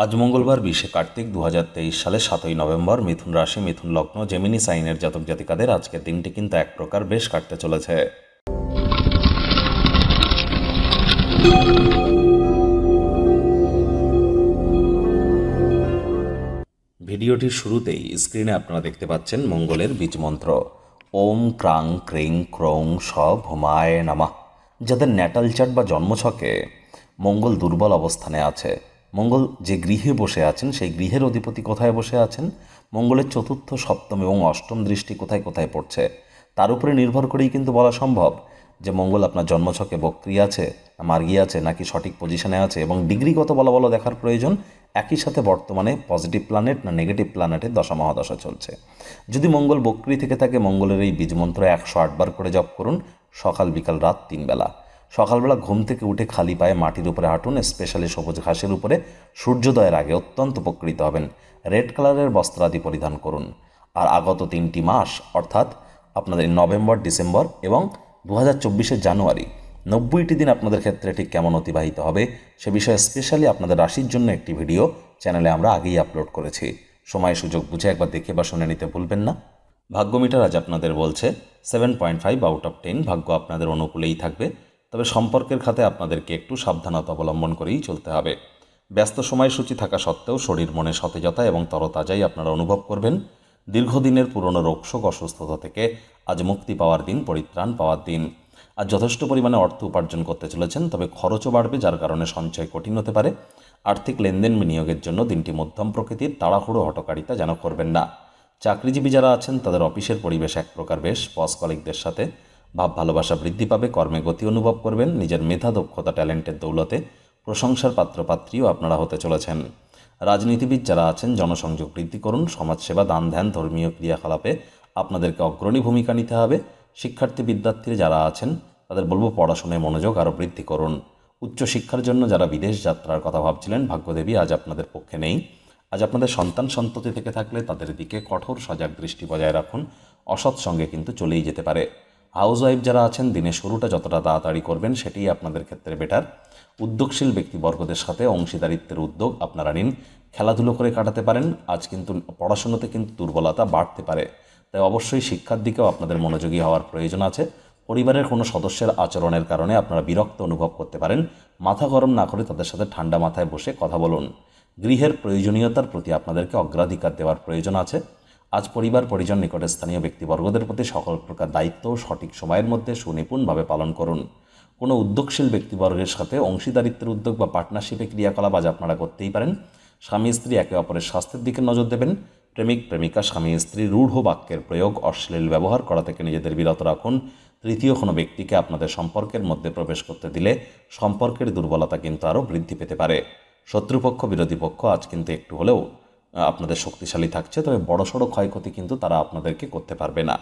আজ মঙ্গলবার বিশে কার্তিক দু সালের সাতই নভেম্বর মিথুন রাশি মিথুন লগ্ন জেমিনি সাইনের জাতক জাতিকাদের আজকের দিনটি কিন্তু এক প্রকার বেশ কাটতে চলেছে ভিডিওটির শুরুতেই স্ক্রিনে আপনারা দেখতে পাচ্ছেন মঙ্গলের বীজ মন্ত্র ওম ক্রাং ক্রিং ক্রং সব ভোমায় নামা যাদের ন্যাটাল চাট বা জন্মছকে মঙ্গল দুর্বল অবস্থানে আছে মঙ্গল যে গৃহে বসে আছেন সেই গৃহের অধিপতি কোথায় বসে আছেন মঙ্গলের চতুর্থ সপ্তম এবং অষ্টম দৃষ্টি কোথায় কোথায় পড়ছে তার উপরে নির্ভর করেই কিন্তু বলা সম্ভব যে মঙ্গল আপনার জন্মছকে বক্রি আছে মার্গি আছে নাকি সঠিক পজিশনে আছে এবং ডিগ্রিগত বলা বলা দেখার প্রয়োজন একই সাথে বর্তমানে পজিটিভ প্ল্যানেট না নেগেটিভ প্ল্যানেটের দশা মহাদশা চলছে যদি মঙ্গল বক্রি থেকে থাকে মঙ্গলের এই বীজমন্ত্র একশো আটবার করে জপ করুন সকাল বিকাল রাত তিন বেলা সকালবেলা ঘুম থেকে উঠে খালি পায়ে মাটির উপরে হাঁটুন স্পেশালি সবুজ ঘাসের উপরে সূর্যোদয়ের আগে অত্যন্ত উপকৃত হবেন রেড কালারের বস্ত্রাদি পরিধান করুন আর আগত তিনটি মাস অর্থাৎ আপনাদের নভেম্বর ডিসেম্বর এবং দু হাজার জানুয়ারি নব্বইটি দিন আপনাদের ক্ষেত্রে ঠিক কেমন অতিবাহিত হবে সে বিষয়ে স্পেশালি আপনাদের রাশির জন্য একটি ভিডিও চ্যানেলে আমরা আগেই আপলোড করেছি সময় সুযোগ বুঝে একবার দেখে বা শুনে নিতে ভুলবেন না ভাগ্য মিটার আজ আপনাদের বলছে seven point five out of ten ভাগ্য আপনাদের অনুকূলেই থাকবে তবে সম্পর্কের খাতে আপনাদেরকে একটু সাবধানতা অবলম্বন করেই চলতে হবে ব্যস্ত সময়সূচি থাকা সত্ত্বেও শরীর মনে সতেজতা এবং তরতাজাই আপনারা অনুভব করবেন দীর্ঘদিনের পুরনো রোগশোক অসুস্থতা থেকে আজ মুক্তি পাওয়ার দিন পরিত্রাণ পাওয়ার দিন আর যথেষ্ট পরিমাণে অর্থ উপার্জন করতে চলেছেন তবে খরচও বাড়বে যার কারণে সঞ্চয় কঠিন হতে পারে আর্থিক লেনদেন বিনিয়োগের জন্য দিনটি মধ্যম প্রকৃতির তাড়াহুড়ো হটকারিতা যেন করবেন না চাকরিজীবী যারা আছেন তাদের অফিসের পরিবেশ এক প্রকার বেশ বস কলিকদের সাথে ভাব ভালোবাসা বৃদ্ধি পাবে কর্মে গতি অনুভব করবেন নিজের মেধা দক্ষতা ট্যালেন্টের দৌলতে প্রশংসার পাত্রপাত্রীও আপনারা হতে চলেছেন রাজনীতিবিদ যারা আছেন জনসংযোগ বৃদ্ধি করুন সমাজসেবা দান ধ্যান ধর্মীয় ক্রিয়াকলাপে আপনাদেরকে অগ্রণী ভূমিকা নিতে হবে শিক্ষার্থী বিদ্যার্থী যারা আছেন তাদের বলবো পড়াশোনায় মনোযোগ আরও বৃদ্ধি করুন উচ্চশিক্ষার জন্য যারা বিদেশ যাত্রার কথা ভাবছিলেন ভাগ্যদেবী আজ আপনাদের পক্ষে নেই আজ আপনাদের সন্তান সন্ততি থেকে থাকলে তাদের দিকে কঠোর সজাগ দৃষ্টি বজায় রাখুন অসৎ সঙ্গে কিন্তু চলেই যেতে পারে হাউস ওয়াইফ যারা আছেন দিনের শুরুটা যতটা তাড়াতাড়ি করবেন সেটি আপনাদের ক্ষেত্রে বেটার উদ্যোগশীল ব্যক্তিবর্গদের সাথে অংশীদারিত্বের উদ্যোগ আপনারা নিন খেলাধুলো করে কাটাতে পারেন আজ কিন্তু পড়াশুনোতে কিন্তু দুর্বলতা বাড়তে পারে তাই অবশ্যই শিক্ষার দিকেও আপনাদের মনোযোগী হওয়ার প্রয়োজন আছে পরিবারের কোনো সদস্যের আচরণের কারণে আপনারা বিরক্ত অনুভব করতে পারেন মাথা গরম না করে তাদের সাথে ঠান্ডা মাথায় বসে কথা বলুন গৃহের প্রয়োজনীয়তার প্রতি আপনাদেরকে অগ্রাধিকার দেওয়ার প্রয়োজন আছে আজ পরিবার পরিজন নিকটে স্থানীয় ব্যক্তিবর্গদের প্রতি সকল প্রকার দায়িত্ব সঠিক সময়ের মধ্যে সুনিপুণভাবে পালন করুন কোনো উদ্যোগশীল ব্যক্তিবর্গের সাথে অংশীদারিত্বের উদ্যোগ বা পার্টনারশিপে ক্রিয়াকলাপ আজ আপনারা করতেই পারেন স্বামী স্ত্রী একে অপরের স্বাস্থ্যের দিকে নজর দেবেন প্রেমিক প্রেমিকা স্বামী স্ত্রী রূঢ় বাক্যের প্রয়োগ অশ্লীল ব্যবহার করা থেকে নিজেদের বিরত রাখুন তৃতীয় কোনো ব্যক্তিকে আপনাদের সম্পর্কের মধ্যে প্রবেশ করতে দিলে সম্পর্কের দুর্বলতা কিন্তু আরও বৃদ্ধি পেতে পারে শত্রুপক্ষ বিরোধী পক্ষ আজ কিন্তু একটু হলেও আপনাদের শক্তিশালী থাকছে তবে বড়সড় ক্ষয়ক্ষতি কিন্তু তারা আপনাদেরকে করতে পারবে না